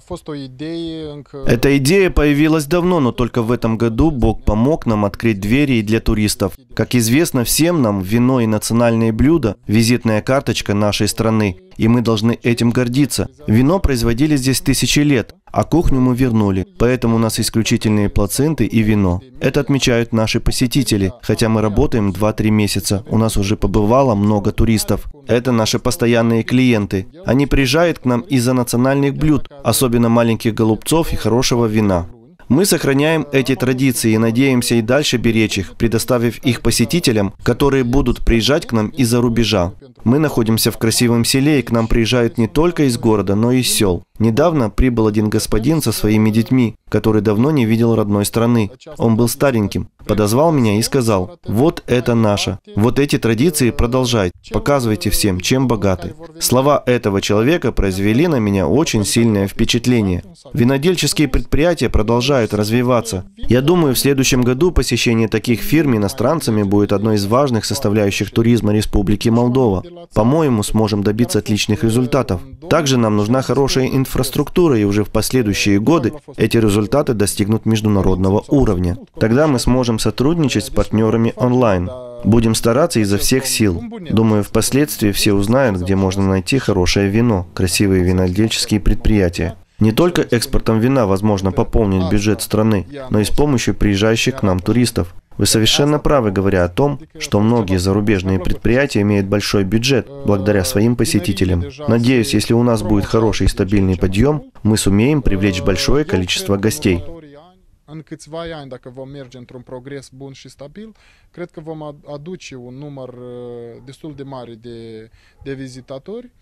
Э, Эта идея появилась давно, но только в этом году Бог помог нам открыть двери и для туристов. Как известно всем нам, вино и национальные блюда – визитная карточка нашей страны, и мы должны этим гордиться. Вино производили здесь тысячи лет, а кухню мы вернули, поэтому у нас исключительные плаценты и вино. Это отмечают наши посетители, хотя мы работаем 2-3 месяца, у нас уже побывало много туристов. Это наши постоянные клиенты. Они приезжают к нам из-за национальных блюд, особенно маленьких голубцов и хорошего вина. Мы сохраняем эти традиции и надеемся и дальше беречь их, предоставив их посетителям, которые будут приезжать к нам из-за рубежа. Мы находимся в красивом селе, и к нам приезжают не только из города, но и из сел. Недавно прибыл один господин со своими детьми, который давно не видел родной страны. Он был стареньким, подозвал меня и сказал, вот это наше, вот эти традиции продолжайте, показывайте всем, чем богаты. Слова этого человека произвели на меня очень сильное впечатление. Винодельческие предприятия продолжают продолжают развиваться. Я думаю, в следующем году посещение таких фирм иностранцами будет одной из важных составляющих туризма Республики Молдова. По-моему, сможем добиться отличных результатов. Также нам нужна хорошая инфраструктура, и уже в последующие годы эти результаты достигнут международного уровня. Тогда мы сможем сотрудничать с партнерами онлайн. Будем стараться изо всех сил. Думаю, впоследствии все узнают, где можно найти хорошее вино, красивые винодельческие предприятия. Не только экспортом вина возможно пополнить бюджет страны, но и с помощью приезжающих к нам туристов. Вы совершенно правы, говоря о том, что многие зарубежные предприятия имеют большой бюджет благодаря своим посетителям. Надеюсь, если у нас будет хороший и стабильный подъем, мы сумеем привлечь большое количество гостей. încât câțiva ani, dacă vom merge într-un progres bun și stabil, cred că vom aduce un număr destul de mare de, de vizitatori.